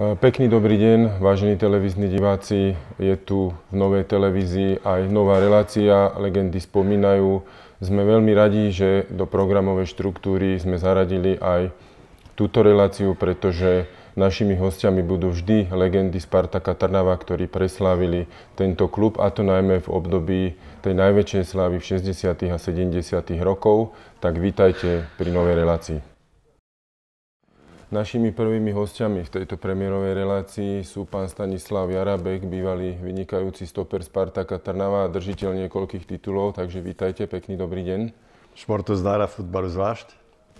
Eh, pekný dobrý deň, vážení televízni diváci. Je tu v novej televízii aj nová relácia Legendy spomínajú. Sme veľmi radi, že do programovej štruktúry sme zaradili aj túto reláciu, pretože našimi hostiami budú vždy legendy Spartaka Trnava, ktorí preslávili tento klub, a to najmä v období tej najväčšej slávy v 60. a 70. rokov. Tak vítajte pri novej relácii. Našimi prvými hostiami v tejto premiérovej relácii sú pán Stanislav Jarabek, bývalý vynikajúci stoper Spartaka Trnava a držiteľ niekoľkých titulov, takže vítajte, pekný dobrý deň. Športu zdára, futbalu zvlášť.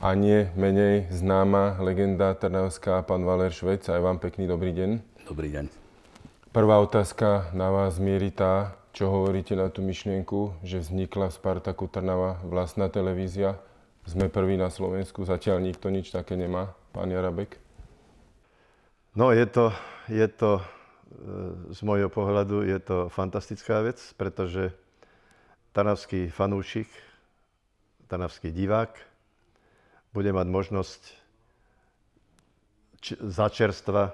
A nie menej známa legenda trnavská, pán Valer Švec, aj vám pekný dobrý deň. Dobrý deň. Prvá otázka na vás mierí tá, čo hovoríte na tú myšlienku, že vznikla v Spartaku Trnava vlastná televízia. Sme prví na Slovensku, zatiaľ nikto nič také nemá pán Jarabek? No je to, je to e, z môjho pohľadu je to fantastická vec, pretože tanavský fanúšik, tanavský divák bude mať možnosť začerstva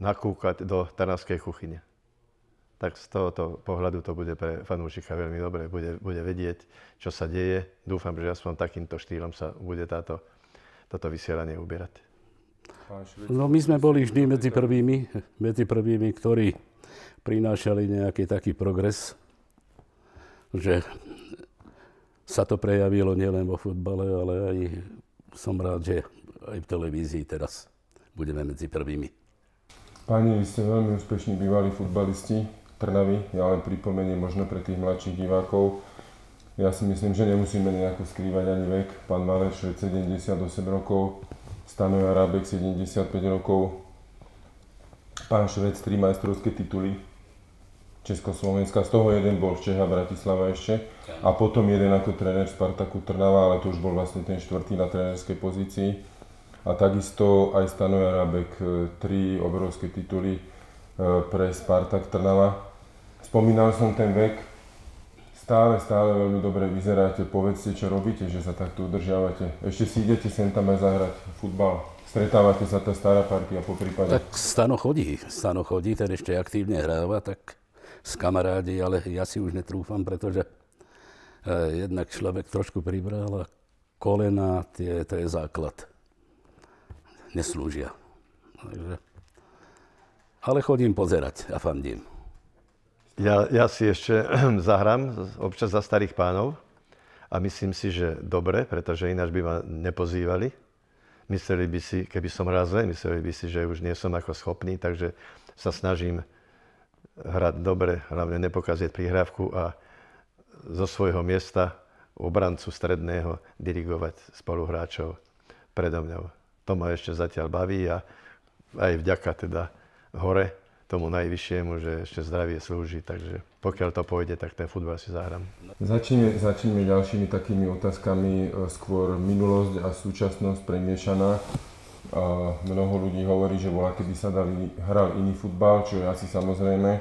nakúkať do Tanavskej kuchyne. Tak z tohoto pohľadu to bude pre fanúšika veľmi dobre, bude, bude vedieť, čo sa deje. Dúfam, že aspoň takýmto štýlom sa bude táto toto vysielanie uberať? No my sme boli vždy medzi prvými, medzi prvými, ktorí prinášali nejaký taký progres, že sa to prejavilo nielen vo futbale, ale aj som rád, že aj v televízii teraz budeme medzi prvými. Páni, vy ste veľmi úspešní bývalí futbalisti Trnavy. Ja len pripomeniem možno pre tých mladších divákov, ja si myslím, že nemusíme nejako skrývať ani vek. Pán Maleš, 78 rokov, Stanoja Rábek 75 rokov, pán Švec 3 majstrovské tituly Československa, z toho jeden bol v Čeha Bratislava ešte a potom jeden ako tréner Spartaku Trnava, ale to už bol vlastne ten štvrtý na trénerskej pozícii. A takisto aj Stanoja Rábek, 3 e, obrovské tituly e, pre Spartak Trnava. Spomínal som ten vek, stále, stále veľmi dobre vyzeráte, povedzte, čo robíte, že sa takto udržiavate. Ešte si idete sem tam aj zahrať futbal. Stretávate sa tá stará partia po prípade? Tak Stano chodí, Stano chodí, ten ešte aktívne hráva, tak s kamarádi, ale ja si už netrúfam, pretože e, jednak človek trošku pribral a kolena, tie, to je základ. Neslúžia. Takže. Ale chodím pozerať a fandím. Ja, ja si ešte zahrám občas za starých pánov a myslím si, že dobre, pretože ináč by ma nepozývali. Mysleli by si, keby som hral zle, mysleli by si, že už nie som ako schopný, takže sa snažím hrať dobre, hlavne nepokaziť prihrávku a zo svojho miesta obrancu stredného dirigovať spoluhráčov predo mňou. To ma ešte zatiaľ baví a aj vďaka teda hore tomu najvyššiemu, že ešte zdravie slúži, takže pokiaľ to pôjde, tak ten futbal si zahrám. Začneme, začneme ďalšími takými otázkami, e, skôr minulosť a súčasnosť premiešaná. E, mnoho ľudí hovorí, že bola, keby sa dali, hral iný futbal, čo je asi samozrejme.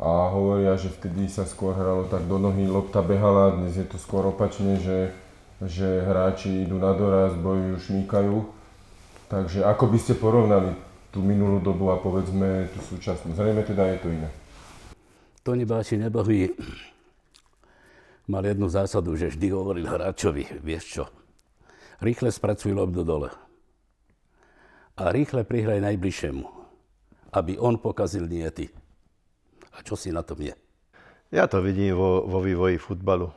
A hovoria, že vtedy sa skôr hralo tak do nohy, lopta behala, dnes je to skôr opačne, že, že hráči idú na doraz, bojujú, šmíkajú. Takže ako by ste porovnali tú minulú dobu a povedzme tú súčasnú. Zrejme teda je to iné. Tony Báči nebohý mal jednu zásadu, že vždy hovoril hráčovi, vieš čo, rýchle spracuj lob do dole a rýchle prihraj najbližšiemu, aby on pokazil, nie ty. A čo si na tom je? Ja to vidím vo, vo vývoji futbalu. E,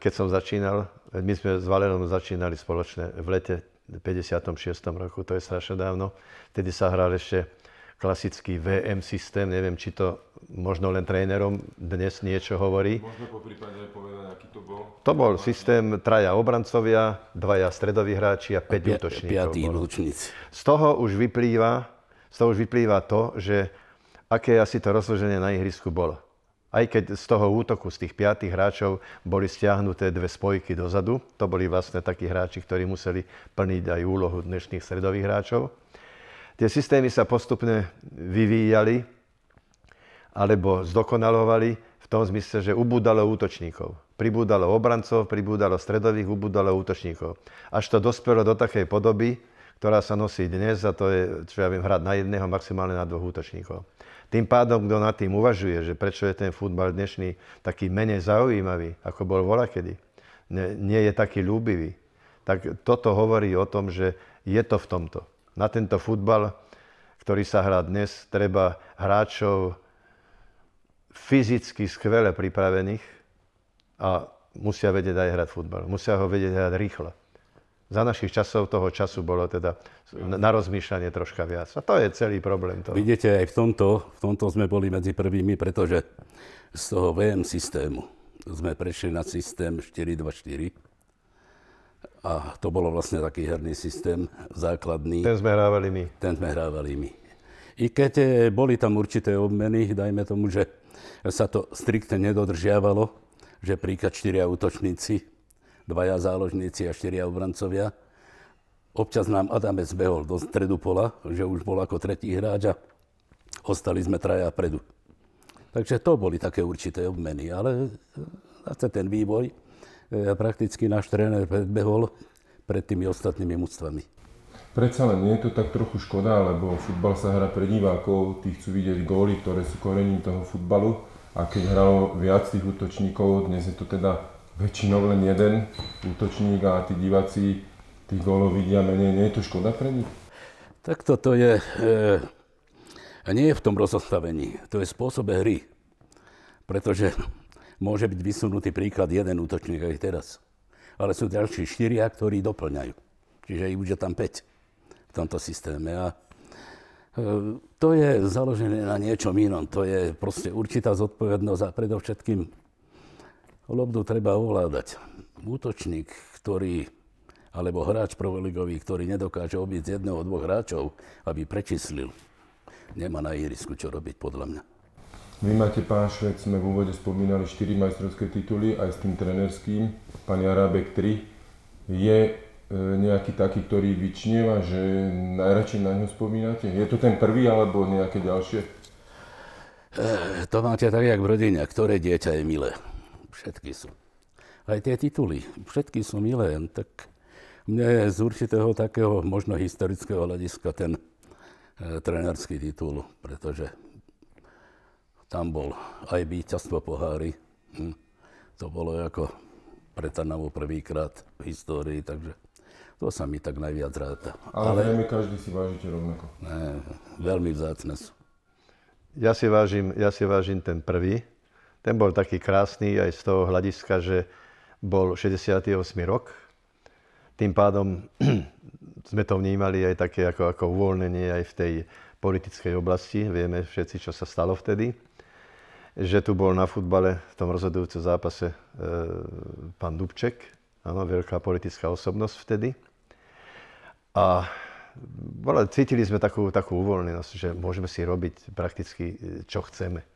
keď som začínal, my sme s Valerom začínali spoločne v lete 56. roku, to je strašne dávno. Vtedy sa hral ešte klasický VM systém, neviem, či to možno len trénerom dnes niečo hovorí. Možno po prípade povedať, aký to bol? To bol systém traja obrancovia, dvaja stredoví hráči a 5 útočníkov. Piatý Z toho už vyplýva, z toho už vyplýva to, že aké asi to rozloženie na ihrisku bolo aj keď z toho útoku, z tých piatých hráčov boli stiahnuté dve spojky dozadu. To boli vlastne takí hráči, ktorí museli plniť aj úlohu dnešných stredových hráčov. Tie systémy sa postupne vyvíjali alebo zdokonalovali v tom zmysle, že ubúdalo útočníkov. Pribúdalo obrancov, pribúdalo stredových, ubúdalo útočníkov. Až to dospelo do takej podoby, ktorá sa nosí dnes a to je, čo ja viem, hrať na jedného, maximálne na dvoch útočníkov. Tým pádom, kto nad tým uvažuje, že prečo je ten futbal dnešný taký menej zaujímavý, ako bol volakedy, nie, nie je taký ľúbivý, tak toto hovorí o tom, že je to v tomto. Na tento futbal, ktorý sa hrá dnes, treba hráčov fyzicky skvele pripravených a musia vedieť aj hrať futbal. Musia ho vedieť hrať rýchlo za našich časov toho času bolo teda na rozmýšľanie troška viac. A to je celý problém. Toho. Vidíte, aj v tomto, v tomto sme boli medzi prvými, pretože z toho VM systému sme prešli na systém 424. A to bolo vlastne taký herný systém základný. Ten sme hrávali my. Ten sme hrávali my. I keď eh, boli tam určité obmeny, dajme tomu, že sa to striktne nedodržiavalo, že príklad 4 útočníci dvaja záložníci a štyria obrancovia. Občas nám Adamec behol do stredu pola, že už bol ako tretí hráč a ostali sme traja predu. Takže to boli také určité obmeny, ale zase ten vývoj e, prakticky náš tréner predbehol pred tými ostatnými mústvami. Predsa len nie je to tak trochu škoda, lebo futbal sa hrá pre divákov, tí chcú vidieť góly, ktoré sú korením toho futbalu a keď hralo viac tých útočníkov, dnes je to teda väčšinou len jeden útočník a tí diváci tých gólov vidia menej. Nie je to škoda pre nich? Tak toto je... E, nie je v tom rozostavení. To je spôsobe hry. Pretože môže byť vysunutý príklad jeden útočník aj teraz. Ale sú ďalší štyria, ktorí doplňajú. Čiže ich bude tam 5 v tomto systéme. A eh, to je založené na niečom inom. To je proste určitá zodpovednosť a predovšetkým Lobdu treba ovládať. Útočník, ktorý alebo hráč prvoligový, ktorý nedokáže obísť jedného, dvoch hráčov, aby prečíslil, nemá na ihrisku čo robiť, podľa mňa. Vy máte, pán Švec, sme v úvode spomínali 4 majstrovské tituly, aj s tým trenerským, pán Jarábek 3. Je e, nejaký taký, ktorý vyčnieva, že najradšej na ňu spomínate? Je to ten prvý alebo nejaké ďalšie? E, to máte tak, jak v rodine, ktoré dieťa je milé. Všetky sú. Aj tie tituly, všetky sú milé, tak mne je z určitého takého možno historického hľadiska ten e, trenerský titul, pretože tam bol aj víťazstvo pohári. Hm. To bolo ako pre Trnavu prvýkrát v histórii, takže to sa mi tak najviac ráta. Ale, Ale... každý si vážite rovnako. Ne, veľmi vzácne sú. Ja si vážim, ja si vážim ten prvý, ten bol taký krásny aj z toho hľadiska, že bol 68. rok. Tým pádom sme to vnímali aj také ako, ako uvoľnenie aj v tej politickej oblasti. Vieme všetci, čo sa stalo vtedy. Že tu bol na futbale v tom rozhodujúcom zápase e, pán Dubček, áno, veľká politická osobnosť vtedy. A bola, cítili sme takú, takú uvoľnenosť, že môžeme si robiť prakticky, e, čo chceme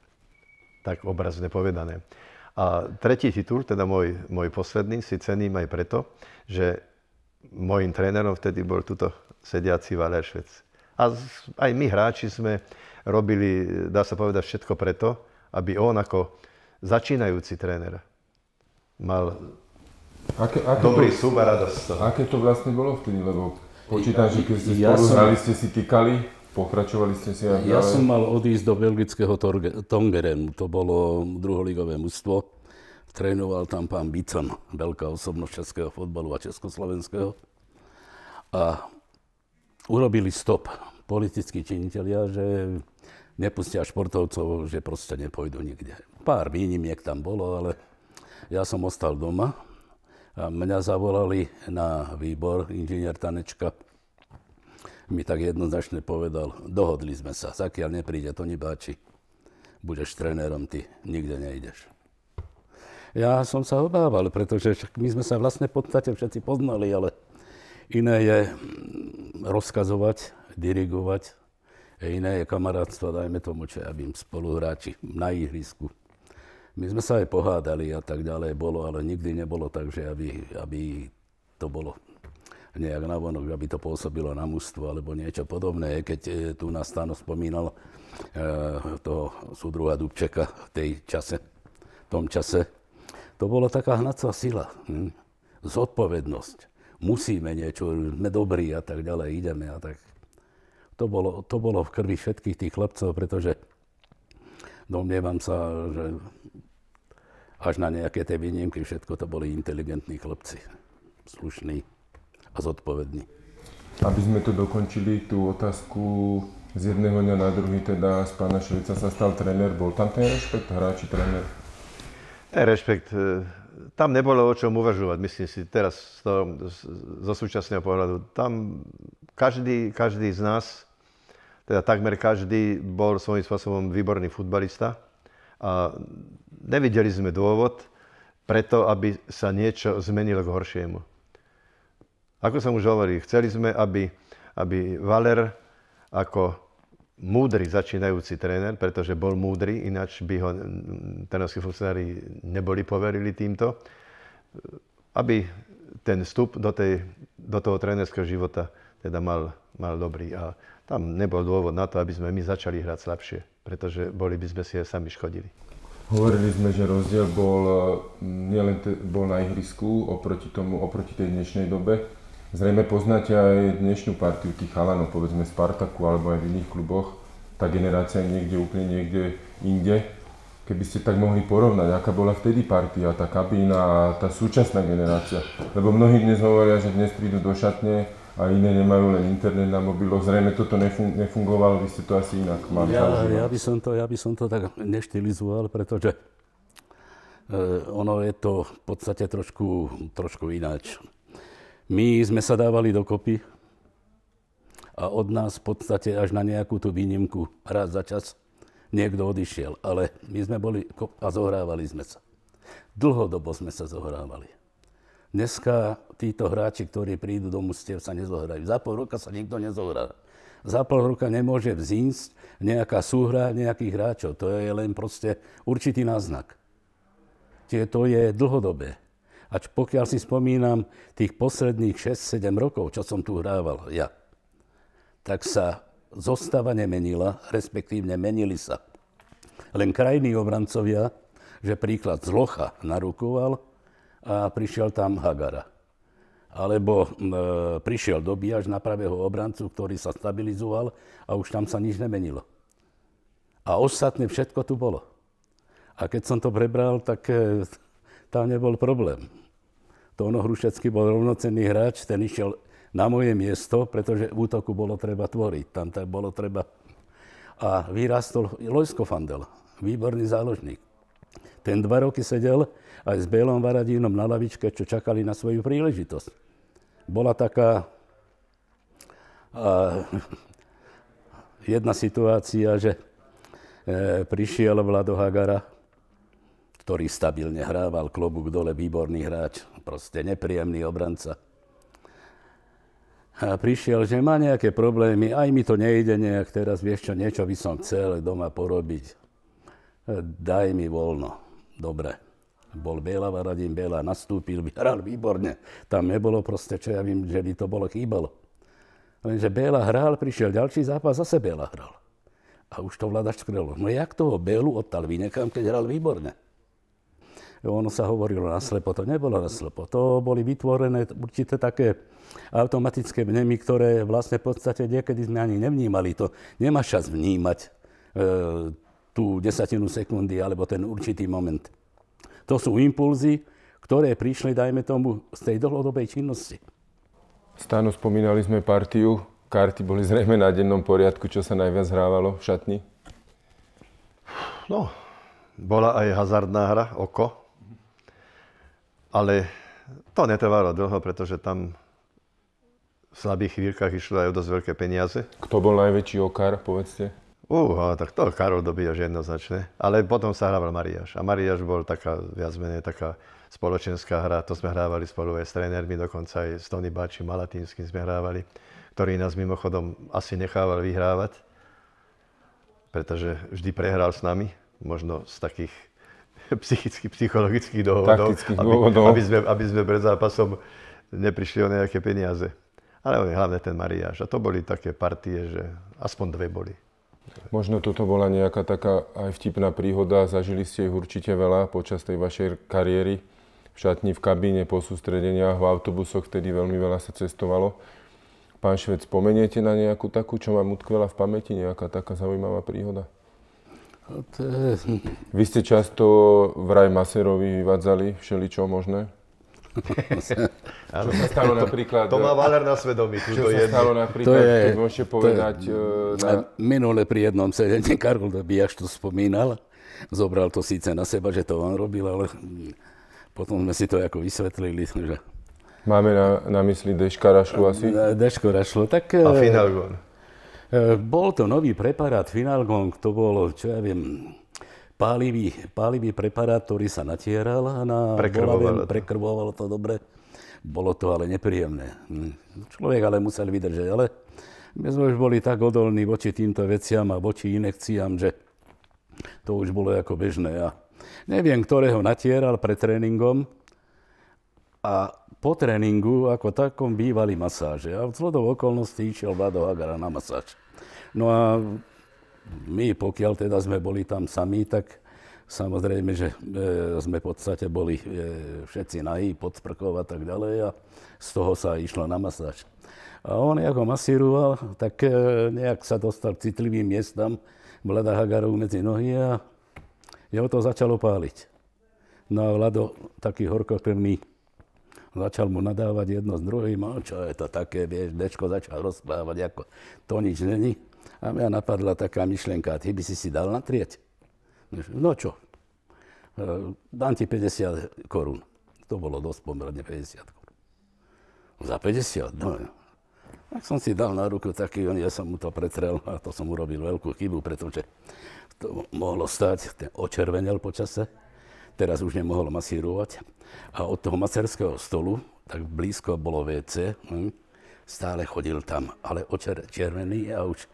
tak obrazne povedané. A tretí titul, teda môj, môj posledný, si cením aj preto, že môjim trénerom vtedy bol tuto sediaci Valer Švec. A aj my hráči sme robili, dá sa povedať, všetko preto, aby on ako začínajúci tréner mal aké, aké dobrý bol, súb a radosť. Aké to vlastne bolo vtedy, lebo počítam, že keď ste ja som, hrali, ste si týkali. Pokračovali ste si aj Ja som mal odísť do belgického Tongerenu, to bolo druholigové mužstvo. Trénoval tam pán Bican, veľká osobnosť českého fotbalu a československého. A urobili stop politickí činitelia, že nepustia športovcov, že proste nepôjdu nikde. Pár výnimiek tam bolo, ale ja som ostal doma. A mňa zavolali na výbor inžinier Tanečka, mi tak jednoznačne povedal, dohodli sme sa, zakiaľ nepríde to nebáči, budeš trénerom, ty nikde nejdeš. Ja som sa obával, pretože my sme sa vlastne v podstate všetci poznali, ale iné je mm, rozkazovať, dirigovať, iné je kamarátstvo, dajme tomu, čo ja vím, spoluhráči na ihrisku. My sme sa aj pohádali a tak ďalej bolo, ale nikdy nebolo tak, že aby, aby to bolo nejak vonok, aby to pôsobilo na mústvo alebo niečo podobné. Keď e, tu na stano spomínal e, toho súdruha Dubčeka v tej čase, v tom čase, to bola taká hnacá sila, hm? zodpovednosť. Musíme niečo, sme dobrí a tak ďalej, ideme a tak. To bolo, to bolo v krvi všetkých tých chlapcov, pretože domnievam sa, že až na nejaké tie výnimky všetko to boli inteligentní chlapci, slušní a zodpovední. Aby sme to dokončili, tú otázku z jedného dňa na druhý, teda z pána Švica sa stal tréner. Bol tam ten rešpekt hráči, tréner? Ten rešpekt, e, tam nebolo o čom uvažovať, myslím si, teraz z toho, zo súčasného pohľadu. Tam každý, každý z nás, teda takmer každý, bol svojím spôsobom výborný futbalista. A nevideli sme dôvod preto, aby sa niečo zmenilo k horšiemu. Ako som už hovoril, chceli sme, aby, aby Valer ako múdry začínajúci tréner, pretože bol múdry, ináč by ho trénerskí funkcionári neboli poverili týmto, aby ten vstup do, tej, do toho trénerského života teda mal, mal dobrý. A tam nebol dôvod na to, aby sme my začali hrať slabšie, pretože boli by sme si aj sami škodili. Hovorili sme, že rozdiel bol e, nielen bol na ihrisku oproti, tomu, oproti tej dnešnej dobe, Zrejme poznáte aj dnešnú partiu tých chalanov, povedzme Spartaku alebo aj v iných kluboch. Tá generácia je niekde úplne niekde inde. Keby ste tak mohli porovnať, aká bola vtedy partia, tá kabína a tá súčasná generácia. Lebo mnohí dnes hovoria, že dnes prídu do šatne a iné nemajú len internet na mobilo. Zrejme toto nefungovalo, vy ste to asi inak mali. Ja, ja, by som to, ja by som to tak neštilizoval, pretože e, ono je to v podstate trošku, trošku ináč. My sme sa dávali dokopy a od nás v podstate až na nejakú tú výnimku raz za čas niekto odišiel, ale my sme boli a zohrávali sme sa. Dlhodobo sme sa zohrávali. Dneska títo hráči, ktorí prídu do Mustiev, sa nezohrajú. Za pol roka sa nikto nezohrá. Za pol roka nemôže vzísť nejaká súhra nejakých hráčov. To je len proste určitý náznak. to je dlhodobé. A pokiaľ si spomínam tých posledných 6-7 rokov, čo som tu hrával ja, tak sa zostava nemenila, respektívne menili sa. Len krajní obrancovia, že príklad Zlocha narukoval a prišiel tam Hagara alebo e, prišiel dobiaž na pravého obrancu, ktorý sa stabilizoval a už tam sa nič nemenilo. A ostatné všetko tu bolo. A keď som to prebral, tak e, tam nebol problém. Tóno Hrušecký bol rovnocenný hráč, ten išiel na moje miesto, pretože v útoku bolo treba tvoriť, tam to bolo treba. A vyrastol Lojsko Fandel, výborný záložník. Ten dva roky sedel aj s Bélom Varadínom na lavičke, čo čakali na svoju príležitosť. Bola taká a, jedna situácia, že e, prišiel Vlado Hagara ktorý stabilne hrával klobúk dole, výborný hráč, proste nepríjemný obranca. A prišiel, že má nejaké problémy, aj mi to nejde nejak teraz, vieš čo, niečo by som chcel doma porobiť. Daj mi voľno. Dobre. Bol Bela, Varadín Bela, nastúpil, vyhral výborne. Tam nebolo proste, čo ja vím, že by to bolo chýbalo. Lenže Bela hral, prišiel ďalší zápas, zase Bela hral. A už to vladač skrelo. No jak toho Bélu odtal vynechám, keď hral výborne ono sa hovorilo naslepo, to nebolo naslepo. To boli vytvorené určité také automatické vnemy, ktoré vlastne v podstate niekedy sme ani nevnímali. To nemá čas vnímať e, tú desatinu sekundy alebo ten určitý moment. To sú impulzy, ktoré prišli, dajme tomu, z tej dlhodobej činnosti. Stáno spomínali sme partiu. Karty boli zrejme na dennom poriadku, čo sa najviac hrávalo v šatni? No, bola aj hazardná hra, oko. Ale to netrvalo dlho, pretože tam v slabých chvíľkach išlo aj o dosť veľké peniaze. Kto bol najväčší okar, povedzte? Uha, uh, tak to Karol Dobíjaš jednoznačne. Ale potom sa hrával Mariáš. A Mariáš bol taká, viac menej taká spoločenská hra. To sme hrávali spolu aj s trénermi, dokonca aj s Tony Bači, Malatínským sme hrávali, ktorý nás mimochodom asi nechával vyhrávať, pretože vždy prehral s nami. Možno z takých psychických, psychologických dôvodov, aby, dôvodov. Aby, sme, aby sme pred zápasom neprišli o nejaké peniaze. Ale hlavne ten mariáž. A to boli také partie, že aspoň dve boli. Možno toto bola nejaká taká aj vtipná príhoda. Zažili ste ich určite veľa počas tej vašej kariéry. V šatni, v kabíne, po sústredeniach, v autobusoch, vtedy veľmi veľa sa cestovalo. Pán Švec, spomeniete na nejakú takú, čo vám utkvela v pamäti, nejaká taká zaujímavá príhoda? To je... Vy ste často vraj maserovi vyvádzali všeličo možné? čo sa stalo to, napríklad... To má Valer na svedomí, Čo sa stalo napríklad, to je, keď môžete povedať... To je, e, na... Minule pri jednom sedení Karol Dobijaš to spomínal. Zobral to síce na seba, že to on robil, ale potom sme si to ako vysvetlili, že... Máme na, na mysli Deška Rašlu asi? Deško Rašlu, tak... E, A Finalgon. E, bol to nový preparát Finalgong, to bol, čo ja viem, pálivý, pálivý preparát, ktorý sa natieral na prekrvovalo, prekrvovalo to dobre. Bolo to ale nepríjemné. Hm. Človek ale musel vydržať, ale my sme už boli tak odolní voči týmto veciam a voči inekciám, že to už bolo ako bežné. Ja neviem, ktorého natieral pred tréningom a po tréningu ako takom bývali masáže. A vzhľadom okolností išiel Vlado Hagara na masáž. No a my, pokiaľ teda sme boli tam sami, tak samozrejme, že e, sme v podstate boli e, všetci nají, pod sprchou a tak ďalej a z toho sa išlo na masáž. A on ako masíroval, tak e, nejak sa dostal k citlivým miestam Vlada Hagarov medzi nohy a jeho to začalo páliť. No a Vlado, taký horkokrvný, Začal mu nadávať jedno s druhým, a čo je to také, vieš, Dečko začal rozprávať, ako to nič není. A mňa napadla taká myšlienka, ty by si si dal natrieť. No čo, e, dám ti 50 korún. To bolo dosť pomerne 50 korún. Za 50? No. Tak som si dal na ruku taký, ja som mu to pretrel a to som urobil veľkú chybu, pretože to mohlo stať, ten očervenel počase Teraz už nemohol masírovať. A od toho maserského stolu, tak blízko bolo WC, hm, stále chodil tam, ale očer červený a už,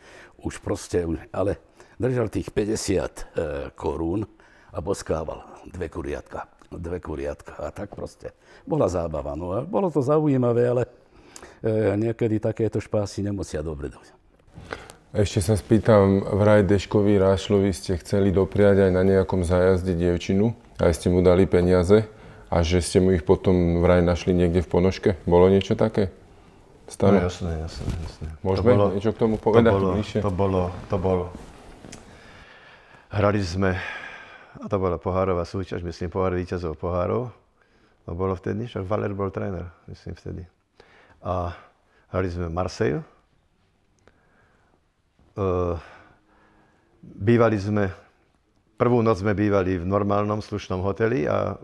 už proste, ale držal tých 50 e, korún a boskával dve kuriatka, dve kuriatka a tak proste. Bola zábava, no a bolo to zaujímavé, ale e, niekedy takéto špásy nemusia dobre dojsť. Ešte sa spýtam, vraj Deškovi Rášlovi ste chceli dopriať aj na nejakom zájazde dievčinu, aj ste mu dali peniaze a že ste mu ich potom vraj našli niekde v ponožke. Bolo niečo také? Stane? No jasné, jasné, jasné. Môžeme to bolo, niečo k tomu povedať? To bolo, to bolo, to bolo. Hrali sme, a to bola pohárová súťaž, myslím, pohár víťazov pohárov. To bolo vtedy, však Valer bol tréner, myslím vtedy. A hrali sme Marseille, Eh, bývali sme, prvú noc sme bývali v normálnom slušnom hoteli a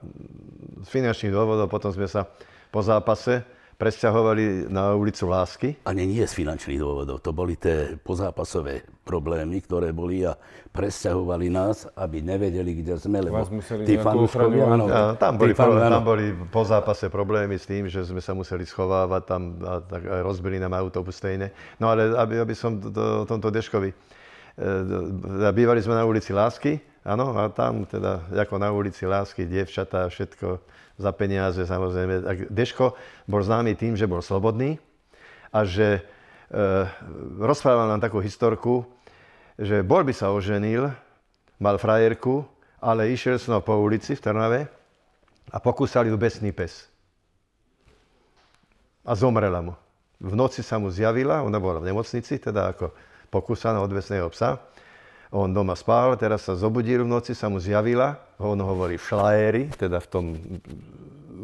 z finančných dôvodov potom sme sa po zápase presťahovali na ulicu Lásky? A nie, nie z finančných dôvodov. To boli tie pozápasové problémy, ktoré boli a presťahovali nás, aby nevedeli, kde sme, lebo Vás museli tí fanúškovia, áno, a, tam, boli, fanu, tam boli po zápase problémy s tým, že sme sa museli schovávať tam a, tak, a rozbili nám autobus stejne. No ale aby, aby som o tomto Deškovi. E, e, bývali sme na ulici Lásky, áno, a tam teda, ako na ulici Lásky, dievčatá, všetko, za peniaze samozrejme. Tak Deško bol známy tým, že bol slobodný a že e, rozprával nám takú historku, že bol by sa oženil, mal frajerku, ale išiel som po ulici v Trnave a pokúsal ju besný pes. A zomrela mu. V noci sa mu zjavila, ona bola v nemocnici, teda ako pokúsaná od besného psa on doma spal, teraz sa zobudil v noci, sa mu zjavila, on hovorí v šlajeri, teda v tom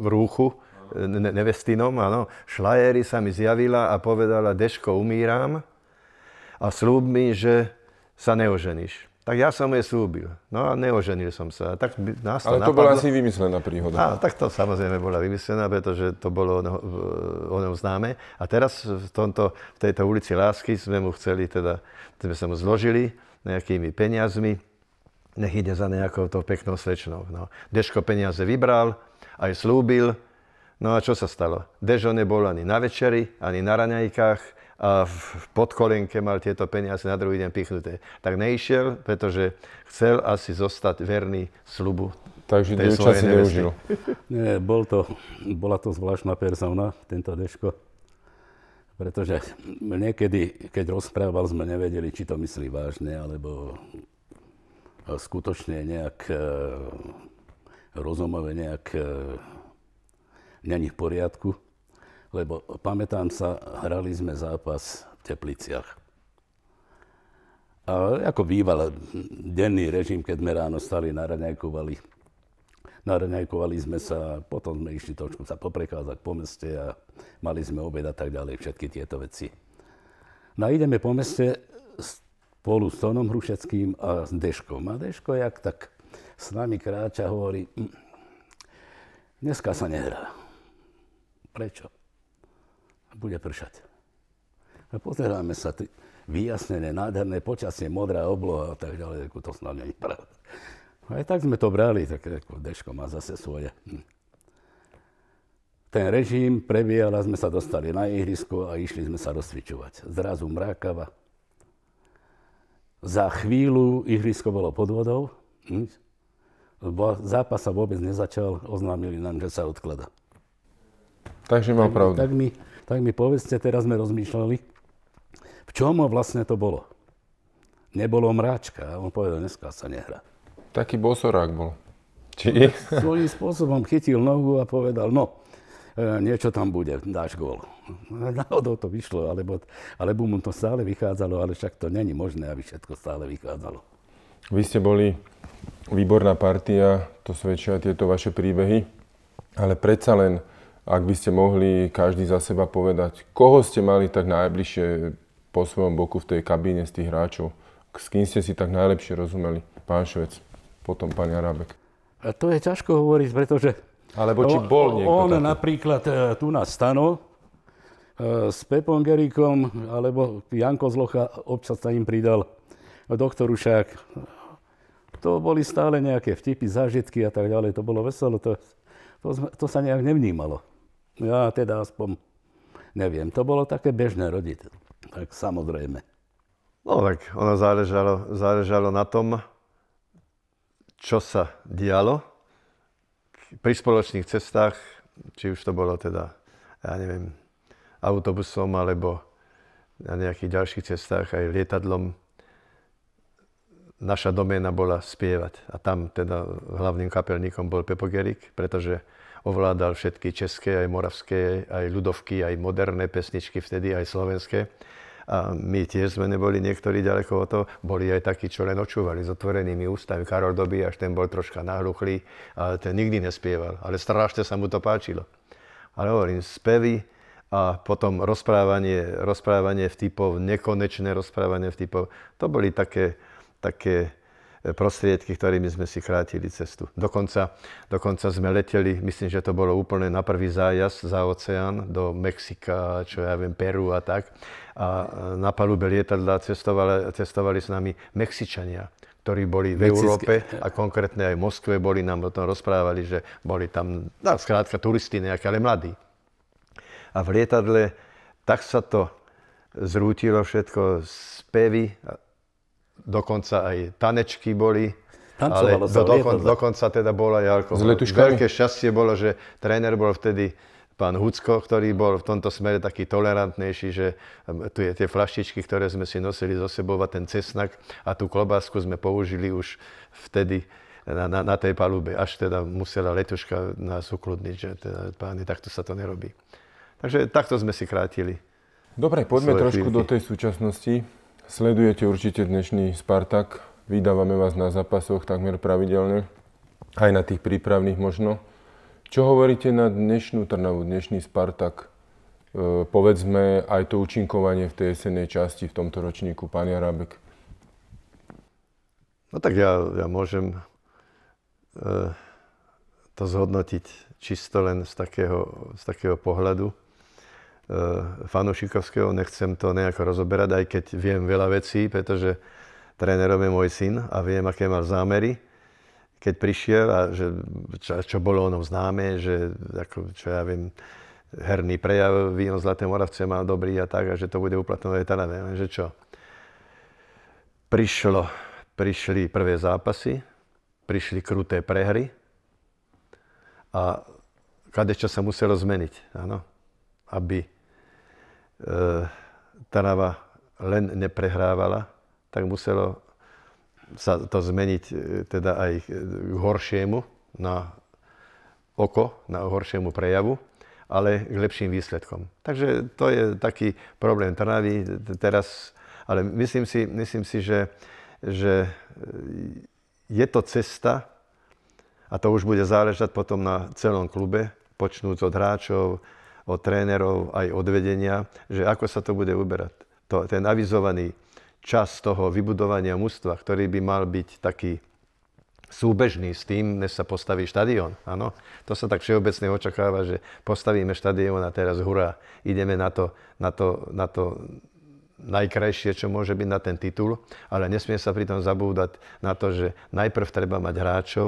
rúchu, ne, nevestinom, áno, šlajeri sa mi zjavila a povedala, Deško, umíram a slúb mi, že sa neoženíš. Tak ja som jej slúbil. No a neoženil som sa. Tak nás to Ale to napadlo. bola asi vymyslená príhoda. Á, tak to samozrejme bola vymyslená, pretože to bolo o ňom známe. A teraz v, tomto, v tejto ulici Lásky sme mu chceli teda, sme sa mu zložili nejakými peniazmi, nech ide za nejakou tou peknou svečnou. No. Deško peniaze vybral, aj slúbil, no a čo sa stalo? Dežo nebol ani na večeri, ani na raňajkách a v podkolenke mal tieto peniaze na druhý deň pichnuté. Tak neišiel, pretože chcel asi zostať verný slubu. Takže dievča si neužil. Nie, bol to, bola to zvláštna persona, tento Deško. Pretože niekedy, keď rozprával, sme nevedeli, či to myslí vážne, alebo skutočne nejak e, rozumové nejak e, není v poriadku. Lebo pamätám sa, hrali sme zápas v Tepliciach. A ako býval denný režim, keď sme ráno stali na raňajkovali, Naraňajkovali sme sa, potom sme išli trošku sa poprekázať po meste a mali sme obed a tak ďalej, všetky tieto veci. No a ideme po meste spolu s Tonom Hrušeckým a s Deškom. A Deško, jak tak s nami kráča, hovorí, hm, dneska sa nehrá. Prečo? Bude pršať. A pozeráme sa, ty, vyjasnené, nádherné, počasie, modrá obloha a tak ďalej, ako to snad nie je pravda. Aj tak sme to brali, tak ako Deško má zase svoje. Hm. Ten režim prebiehal a sme sa dostali na ihrisko a išli sme sa rozcvičovať. Zrazu mrákava. Za chvíľu ihrisko bolo pod vodou. Zápas sa vôbec nezačal, oznámili nám, že sa odklada. Takže mal pravdu. Tak mi, tak mi povedzte, teraz sme rozmýšľali, v čom vlastne to bolo. Nebolo mráčka, on povedal, dneska sa nehrá. Taký bosorák bol. Či? Svojím spôsobom chytil nohu a povedal, no, e, niečo tam bude, dáš gól. Náhodou to vyšlo, alebo, alebo mu to stále vychádzalo, ale však to není možné, aby všetko stále vychádzalo. Vy ste boli výborná partia, to svedčia tieto vaše príbehy, ale predsa len, ak by ste mohli každý za seba povedať, koho ste mali tak najbližšie po svojom boku v tej kabíne z tých hráčov, s kým ste si tak najlepšie rozumeli, pán Švec? potom pani Arábek? to je ťažko hovoriť, pretože... Alebo či bol niekto On, on taký? napríklad e, tu na stano e, s Pepom Gerikom, alebo Janko Zlocha, občas sa im pridal doktor Ušák. To boli stále nejaké vtipy, zážitky a tak ďalej. To bolo veselo, to, to, to sa nejak nevnímalo. Ja teda aspoň neviem. To bolo také bežné rodiť. Tak samozrejme. No tak ono záležalo, záležalo na tom, čo sa dialo pri spoločných cestách, či už to bolo teda, ja neviem, autobusom alebo na nejakých ďalších cestách aj lietadlom. Naša doména bola spievať a tam teda hlavným kapelníkom bol Pepo Gerik, pretože ovládal všetky české, aj moravské, aj ľudovky, aj moderné pesničky vtedy, aj slovenské. A my tiež sme neboli niektorí ďaleko od toho. Boli aj takí, čo len očúvali s otvorenými ústami. Karol až ten bol troška nahruchlý, ale ten nikdy nespieval. Ale strašne sa mu to páčilo. Ale hovorím, spevy, a potom rozprávanie, rozprávanie vtipov, nekonečné rozprávanie vtipov. To boli také, také prostriedky, ktorými sme si krátili cestu. Dokonca, dokonca sme leteli, myslím, že to bolo úplne na prvý zájazd za oceán do Mexika, čo ja viem, Peru a tak. A e, na palube lietadla cestovali, cestovali s nami Mexičania ktorí boli v Európe a konkrétne aj v Moskve boli, nám o tom rozprávali, že boli tam, no, skrátka turisty nejaké, ale mladí. A v lietadle tak sa to zrútilo všetko, z pevy, dokonca aj tanečky boli. Tancovalo ale sa do, dokon, dokonca teda bola. aj alkohol. S Veľké šťastie bolo, že tréner bol vtedy pán Hucko, ktorý bol v tomto smere taký tolerantnejší, že um, tu je tie flaštičky, ktoré sme si nosili zo sebou a ten cesnak a tú klobásku sme použili už vtedy na, na, na tej palube, až teda musela letuška nás ukludniť, že teda, páni, takto sa to nerobí. Takže takto sme si krátili. Dobre, poďme trošku chvíľky. do tej súčasnosti. Sledujete určite dnešný Spartak. Vydávame vás na zápasoch takmer pravidelne, aj na tých prípravných možno. Čo hovoríte na dnešnú Trnavu, dnešný Spartak? E, povedzme aj to účinkovanie v tej jesenej časti v tomto ročníku, pán Jarábek. No tak ja, ja môžem e, to zhodnotiť čisto len z takého, z takého pohľadu Eh, fanúšikovského, nechcem to nejako rozoberať, aj keď viem veľa vecí, pretože trénerom je môj syn a viem, aké mal zámery. Keď prišiel a že, čo, čo bolo ono známe, že ako, čo ja viem, herný prejav víno Zlaté Moravce mal dobrý a tak, a že to bude uplatnové teda neviem, že čo. Prišlo, prišli prvé zápasy, prišli kruté prehry a kadečo sa muselo zmeniť, áno, aby Eh, Trnava len neprehrávala, tak muselo sa to zmeniť eh, teda aj k horšiemu na oko, na horšiemu prejavu, ale k lepším výsledkom. Takže to je taký problém Trnavy teraz, ale myslím si, myslím si že, že eh, je to cesta a to už bude záležať potom na celom klube, počnúť od hráčov, od trénerov, aj od vedenia, že ako sa to bude uberať. To, ten avizovaný čas toho vybudovania mužstva, ktorý by mal byť taký súbežný s tým, než sa postaví štadión. Áno, to sa tak všeobecne očakáva, že postavíme štadión a teraz hurá, ideme na to, na to, na to najkrajšie, čo môže byť na ten titul, ale nesmie sa pritom zabúdať na to, že najprv treba mať hráčov,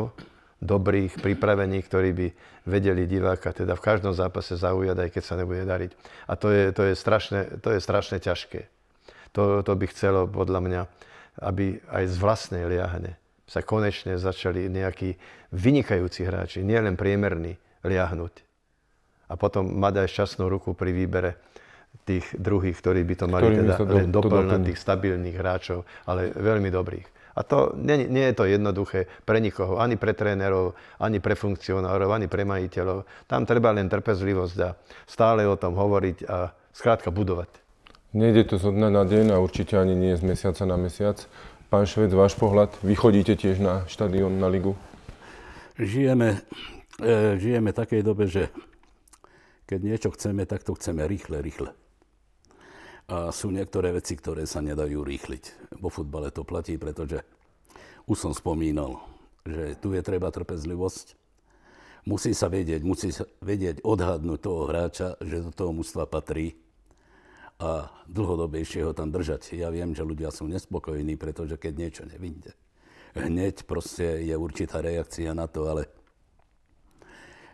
dobrých, pripravených, ktorí by vedeli diváka teda v každom zápase zaujať, aj keď sa nebude dariť. A to je, to je, strašne, to je strašne ťažké. To, to by chcelo podľa mňa, aby aj z vlastnej liahne sa konečne začali nejakí vynikajúci hráči, nielen priemerní, liahnuť. A potom mať aj šťastnú ruku pri výbere tých druhých, ktorí by to mali teda to len doplňať tých stabilných hráčov, ale veľmi dobrých. A to nie, nie je to jednoduché pre nikoho, ani pre trénerov, ani pre funkcionárov, ani pre majiteľov. Tam treba len trpezlivosť a stále o tom hovoriť a skrátka budovať. Nejde to zo dňa na deň a určite ani nie z mesiaca na mesiac. Pán švec, váš pohľad, vy chodíte tiež na štadión, na ligu? Žijeme, e, žijeme v takej dobe, že keď niečo chceme, tak to chceme rýchle, rýchle. A sú niektoré veci, ktoré sa nedajú rýchliť. Vo futbale to platí, pretože už som spomínal, že tu je treba trpezlivosť. Musí sa vedieť, musí sa vedieť odhadnúť toho hráča, že do toho mužstva patrí a dlhodobejšie ho tam držať. Ja viem, že ľudia sú nespokojní, pretože keď niečo nevinde, hneď proste je určitá reakcia na to, ale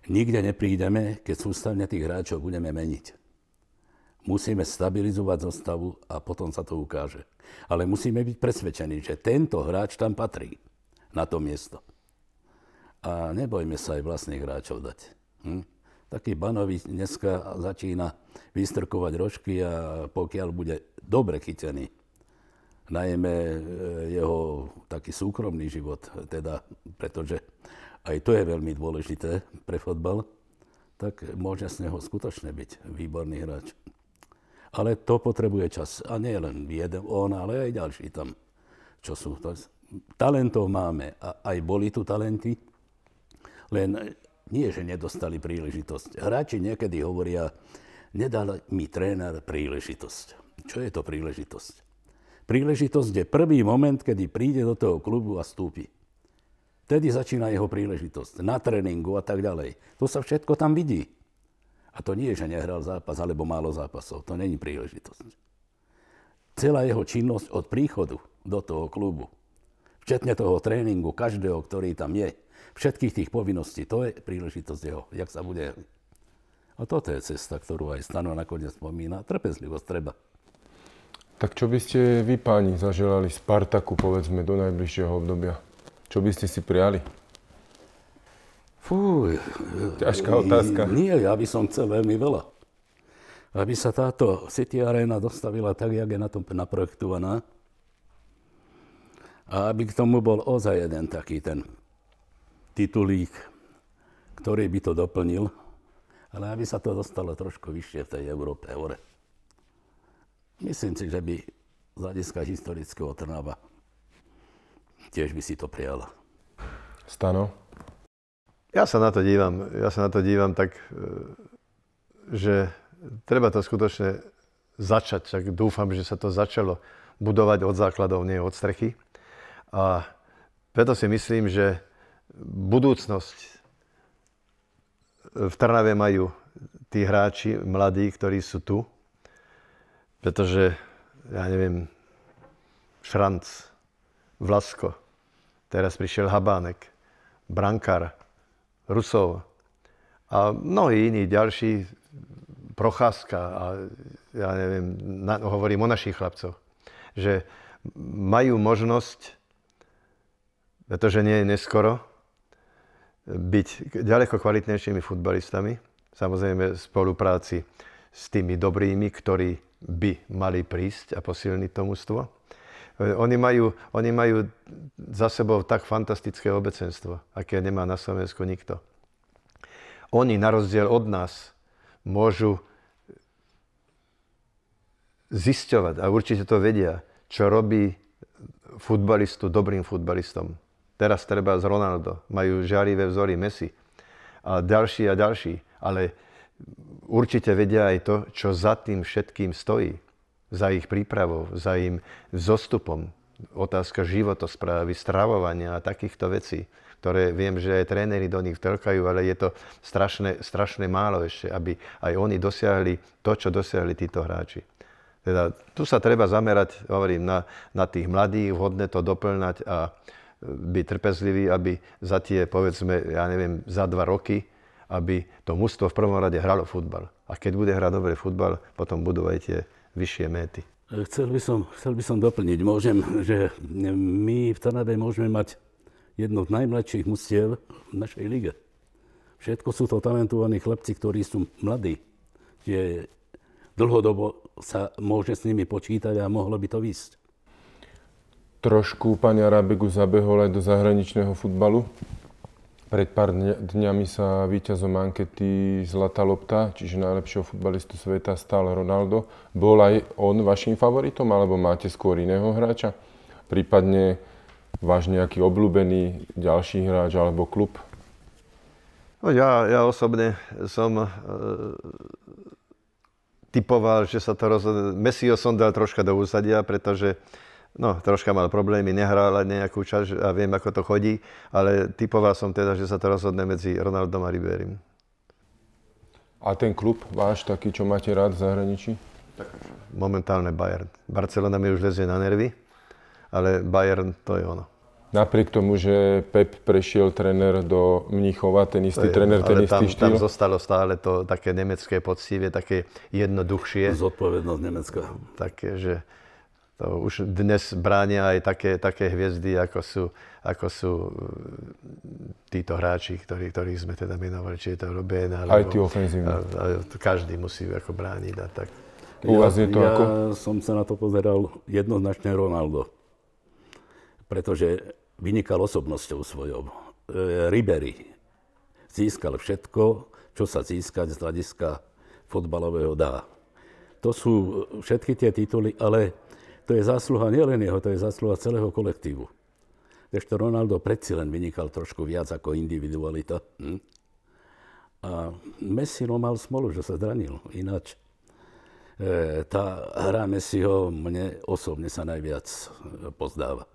nikde neprídeme, keď sústavne tých hráčov budeme meniť musíme stabilizovať zostavu a potom sa to ukáže. Ale musíme byť presvedčení, že tento hráč tam patrí na to miesto. A nebojme sa aj vlastných hráčov dať. Hm? Taký Banovi dneska začína vystrkovať rožky a pokiaľ bude dobre chytený, najmä e, jeho taký súkromný život, teda, pretože aj to je veľmi dôležité pre fotbal, tak môže z neho skutočne byť výborný hráč. Ale to potrebuje čas. A nie len jeden, on, ale aj ďalší tam, čo sú. talentov máme a aj boli tu talenty, len nie, že nedostali príležitosť. Hráči niekedy hovoria, nedal mi tréner príležitosť. Čo je to príležitosť? Príležitosť je prvý moment, kedy príde do toho klubu a stúpi. Tedy začína jeho príležitosť na tréningu a tak ďalej. To sa všetko tam vidí. A to nie je, že nehral zápas alebo málo zápasov. To není príležitosť. Celá jeho činnosť od príchodu do toho klubu, včetne toho tréningu, každého, ktorý tam je, všetkých tých povinností, to je príležitosť jeho, jak sa bude. A toto je cesta, ktorú aj Stano nakoniec spomína. Trpezlivosť treba. Tak čo by ste vy, páni, zaželali Spartaku, povedzme, do najbližšieho obdobia? Čo by ste si prijali? Fú, ťažká otázka. Nie, ja by som chcel veľmi veľa. Aby sa táto City Arena dostavila tak, jak je na tom naprojektovaná. A aby k tomu bol ozaj jeden taký ten titulík, ktorý by to doplnil, ale aby sa to dostalo trošku vyššie v tej Európe hore. Myslím si, že by z hľadiska historického Trnava tiež by si to prijala. Stano? Ja sa na to dívam, ja sa na to dívam tak, e, že treba to skutočne začať. Tak dúfam, že sa to začalo budovať od základov, nie od strechy. A preto si myslím, že budúcnosť e, v Trnave majú tí hráči mladí, ktorí sú tu. Pretože, ja neviem, Šranc, Vlasko, teraz prišiel Habánek, Brankar. Rusov a mnohí iní ďalší, Procházka a ja neviem, na, hovorím o našich chlapcoch, že majú možnosť, pretože nie je neskoro, byť ďaleko kvalitnejšími futbalistami, samozrejme v spolupráci s tými dobrými, ktorí by mali prísť a posilniť to mústvo E, oni majú, oni majú za sebou tak fantastické obecenstvo, aké nemá na Slovensku nikto. Oni na rozdiel od nás môžu zisťovať, a určite to vedia, čo robí futbalistu dobrým futbalistom. Teraz treba z Ronaldo. Majú žiarivé vzory Messi. A ďalší a ďalší. Ale určite vedia aj to, čo za tým všetkým stojí za ich prípravou, za im zostupom. Otázka životosprávy, stravovania a takýchto vecí, ktoré viem, že aj tréneri do nich trkajú, ale je to strašné, strašné málo ešte, aby aj oni dosiahli to, čo dosiahli títo hráči. Teda, tu sa treba zamerať, hovorím, na, na tých mladých, vhodne to doplňať a e, byť trpezlivý, aby za tie, povedzme, ja neviem, za dva roky, aby to mužstvo v prvom rade hralo futbal. A keď bude hrať dobre futbal, potom budú aj tie vyššie méty. Chcel by som, chcel by som doplniť, môžem, že my v Trnave môžeme mať jedno z najmladších mustiev v našej lige. Všetko sú to talentovaní chlapci, ktorí sú mladí. Že dlhodobo sa môže s nimi počítať a mohlo by to výsť. Trošku pani Arabigu zabehol aj do zahraničného futbalu? Pred pár dňami sa víťazom ankety Zlatá lopta, čiže najlepšieho futbalistu sveta, stal Ronaldo. Bol aj on vašim favoritom, alebo máte skôr iného hráča? Prípadne váš nejaký obľúbený ďalší hráč alebo klub? No ja, ja osobne som e, typoval, že sa to rozhodne... Messiho som dal troška do úzadia, pretože No, troška mal problémy, nehral nejakú časť a viem, ako to chodí, ale typoval som teda, že sa to rozhodne medzi Ronaldom a Riberim. A ten klub váš, taký, čo máte rád v zahraničí? Momentálne Bayern. Barcelona mi už lezie na nervy, ale Bayern to je ono. Napriek tomu, že Pep prešiel tréner do Mnichova, ten istý tréner, ten istý tam, štýl. tam zostalo stále to také nemecké poctivie, také jednoduchšie. Zodpovednosť Nemecka. Také, že to už dnes bránia aj také, také hviezdy, ako sú, ako sú e, títo hráči, ktorí, ktorých sme teda menovali, či je to Robben, alebo... Aj tí ofenzívni. Každý musí ako brániť a tak. U vás ja, je to ja ako? som sa na to pozeral jednoznačne Ronaldo. Pretože vynikal osobnosťou svojou. E, Ribery získal všetko, čo sa získať z hľadiska fotbalového dá. To sú všetky tie tituly, ale to je zásluha nielen jeho, to je zásluha celého kolektívu. Ešte Ronaldo predsi len vynikal trošku viac ako individualita. Hm? A Messi no mal smolu, že sa zranil. Ináč e, tá hra Messiho mne osobne sa najviac pozdáva.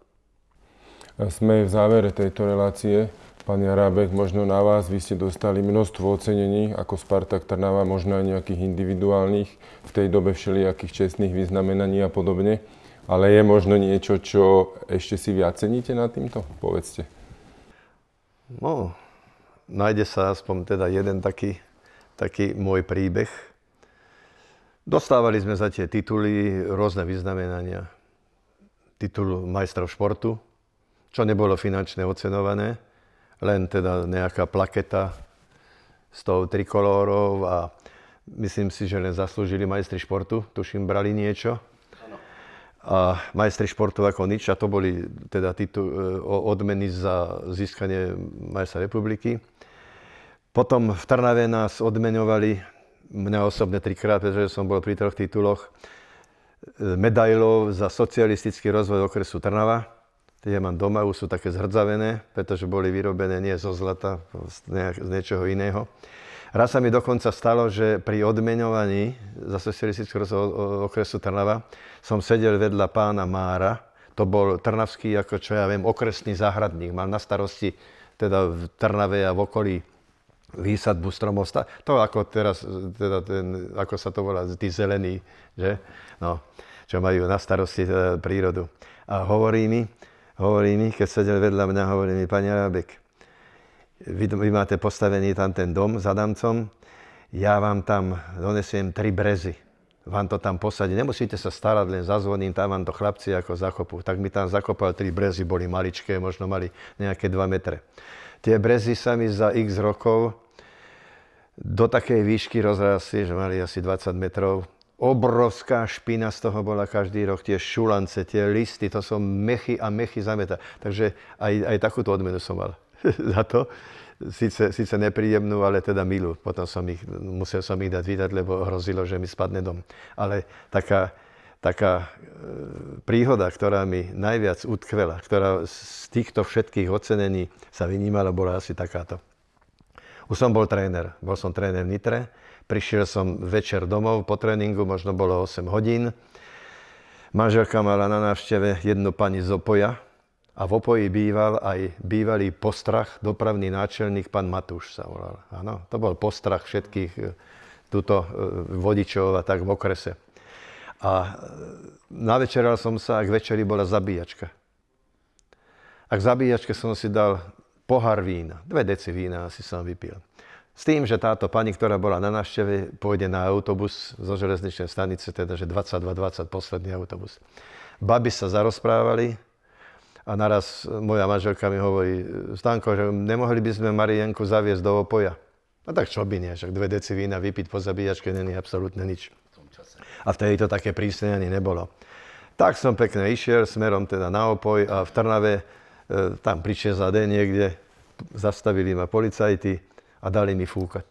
Sme v závere tejto relácie. Pani Arábek, možno na vás. Vy ste dostali množstvo ocenení ako Spartak Trnava, možno aj nejakých individuálnych, v tej dobe všelijakých čestných vyznamenaní a podobne. Ale je možno niečo, čo ešte si viac ceníte nad týmto? Povedzte. No, nájde sa aspoň teda jeden taký, taký môj príbeh. Dostávali sme za tie tituly rôzne vyznamenania. Titul majstrov športu, čo nebolo finančne ocenované, len teda nejaká plaketa s tou trikolórov a myslím si, že len zaslúžili majstri športu, tuším, brali niečo a majstri športov ako nič a to boli teda titu, e, odmeny za získanie majstra republiky. Potom v Trnave nás odmenovali, mňa osobne trikrát, pretože som bol pri troch tituloch, e, medailov za socialistický rozvoj okresu Trnava. Tie mám doma, už sú také zhrdzavené, pretože boli vyrobené nie zo zlata, z niečoho iného. Raz sa mi dokonca stalo, že pri odmenovaní za socialistického okresu Trnava som sedel vedľa pána Mára, to bol trnavský, ako čo ja viem, okresný záhradník, mal na starosti teda v Trnave a v okolí výsadbu stromosta. To ako teraz, teda ten, ako sa to volá, tí zelení, že? No, čo majú na starosti teda prírodu. A hovorí mi, hovorí mi, keď sedel vedľa mňa, hovorí mi, pani Rábek, vy, vy máte postavený tam ten dom za Adamcom, ja vám tam donesiem tri brezy. Vám to tam posadí. Nemusíte sa starať, len zazvoním, tam vám to chlapci ako zakopú. Tak mi tam zakopal tri brezy, boli maličké, možno mali nejaké 2 metre. Tie brezy sa mi za x rokov do takej výšky rozrastli, že mali asi 20 metrov. Obrovská špina z toho bola každý rok, tie šulance, tie listy, to som mechy a mechy zametal. Takže aj, aj takúto odmenu som mal. za to. Sice, síce nepríjemnú, ale teda milú. Potom som ich, musel som ich dať vydať, lebo hrozilo, že mi spadne dom. Ale taká, taká e, príhoda, ktorá mi najviac utkvela, ktorá z týchto všetkých ocenení sa vynímala, bola asi takáto. Už som bol tréner. Bol som tréner v Nitre. Prišiel som večer domov po tréningu, možno bolo 8 hodín. Manželka mala na návšteve jednu pani z Opoja, a v Opoji býval aj bývalý postrach, dopravný náčelník, pán Matúš sa volal. Áno, to bol postrach všetkých e, tuto e, vodičov a tak v okrese. A e, navečeral som sa a k večeri bola zabíjačka. A k zabíjačke som si dal pohár vína, dve deci vína asi som vypil. S tým, že táto pani, ktorá bola na návšteve, pôjde na autobus zo železničnej stanice, teda že 22-20, posledný autobus. Baby sa zarozprávali, a naraz moja manželka mi hovorí, Stanko, že nemohli by sme Marienku zaviesť do opoja. A no tak čo by nie, však dve deci vína vypiť po zabíjačke není absolútne nič. A vtedy to také prísne ani nebolo. Tak som pekne išiel smerom teda na opoj a v Trnave, e, tam pri za deň niekde, zastavili ma policajti a dali mi fúkať.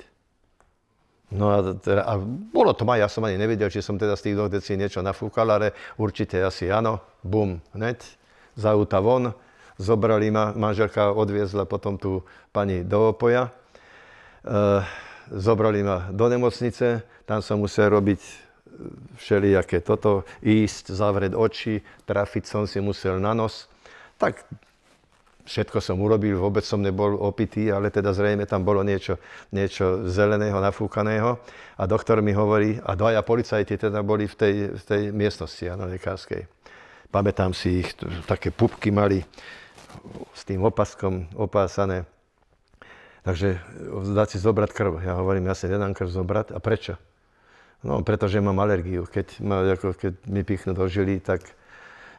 No a, teda, a bolo to ma, ja som ani nevedel, či som teda z tých dvoch decí niečo nafúkal, ale určite asi áno, bum, hneď z auta von, zobrali ma, manželka odviezla potom tú pani do opoja, e, zobrali ma do nemocnice, tam som musel robiť eh, všelijaké toto, ísť, zavrieť oči, trafiť som si musel na nos. Tak všetko som urobil, vôbec som nebol opitý, ale teda zrejme tam bolo niečo, niečo zeleného, nafúkaného. A doktor mi hovorí, a dvaja policajti teda boli v tej, v tej miestnosti, áno, lekárskej. Pamätám si ich, také pupky mali s tým opaskom opásané. Takže dá si zobrať krv. Ja hovorím, ja si nedám krv zobrať. A prečo? No, pretože mám alergiu. Keď, ma, ako, keď mi pichnú do žily, tak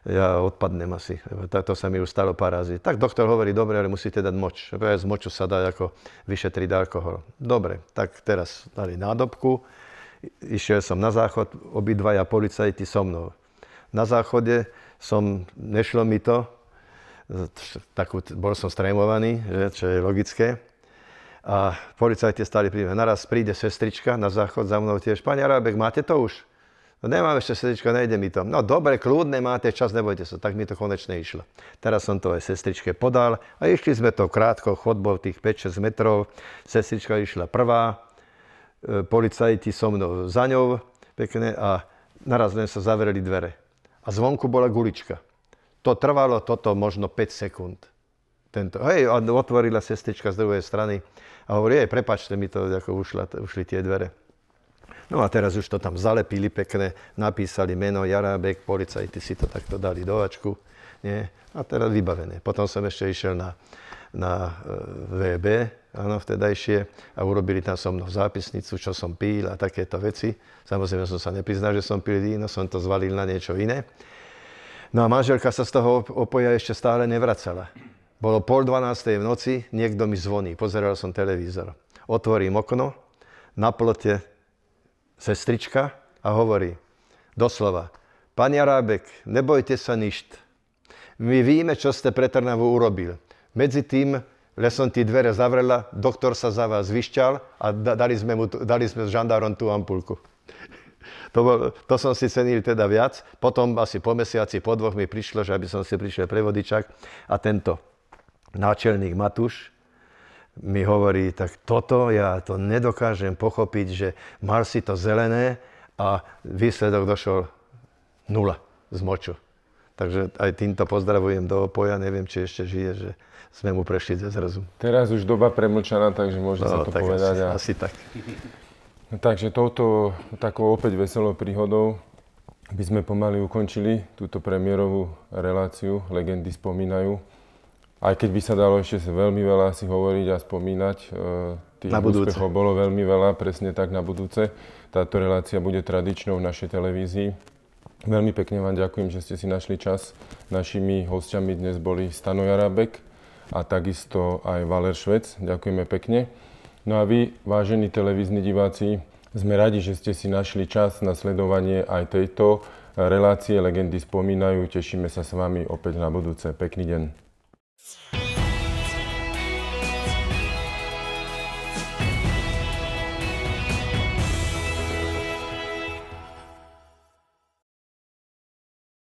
ja odpadnem asi. To sa mi už stalo pár razy. Tak doktor hovorí, dobre, ale musíte dať moč. Z moču sa dá ako vyšetriť alkohol. Dobre, tak teraz dali nádobku. Išiel som na záchod, obidvaja policajti so mnou na záchode som, nešlo mi to, takú, bol som stremovaný, že, čo je logické. A policajti stali pri mne. Naraz príde sestrička na záchod za mnou tiež. Pani Arábek, máte to už? No nemám ešte sestrička, nejde mi to. No dobre, kľudne, máte čas, nebojte sa. Tak mi to konečne išlo. Teraz som to aj sestričke podal a išli sme to krátko, chodbou tých 5-6 metrov. Sestrička išla prvá, e, policajti so mnou za ňou, pekne, a naraz len sa zavreli dvere a zvonku bola gulička. To trvalo toto možno 5 sekúnd. Tento, hej, otvorila sestrička z druhej strany a hovorí, hej, prepačte mi to, ako ušla, ušli tie dvere. No a teraz už to tam zalepili pekne, napísali meno Jarábek, policajti si to takto dali do vačku. Nie? A teraz vybavené. Potom som ešte išiel na, na e, VB, áno, vtedajšie, a urobili tam so mnou zápisnicu, čo som pil a takéto veci. Samozrejme som sa nepriznal, že som pil víno, som to zvalil na niečo iné. No a manželka sa z toho opoja ešte stále nevracala. Bolo pol dvanástej v noci, niekto mi zvoní, pozeral som televízor. Otvorím okno, na plote sestrička a hovorí, doslova, Pani Arábek, nebojte sa ništ. My víme, čo ste pre Trnavu urobil. Medzi tým Le som tie dvere zavrela, doktor sa za vás vyšťal a dali sme, mu, dali sme s žandárom tú ampulku. To, bol, to som si cenil teda viac. Potom asi po mesiaci, po dvoch mi prišlo, že aby som si prišiel prevodičak a tento náčelník Matuš mi hovorí, tak toto ja to nedokážem pochopiť, že mal si to zelené a výsledok došol nula z moču. Takže aj týmto pozdravujem do opoja, neviem, či ešte žije, že sme mu prešli cez zrazu. Teraz už doba premlčaná, takže môže no, sa to tak povedať. Asi, a... asi tak. No, takže touto takou opäť veselou príhodou by sme pomaly ukončili túto premiérovú reláciu Legendy spomínajú. Aj keď by sa dalo ešte veľmi veľa si hovoriť a spomínať, e, tých na budúce. úspechov bolo veľmi veľa, presne tak na budúce. Táto relácia bude tradičnou v našej televízii. Veľmi pekne vám ďakujem, že ste si našli čas. Našimi hostiami dnes boli Stano Jarabek a takisto aj Valer Švec. Ďakujeme pekne. No a vy, vážení televízni diváci, sme radi, že ste si našli čas na sledovanie aj tejto relácie Legendy spomínajú. Tešíme sa s vami opäť na budúce. Pekný deň.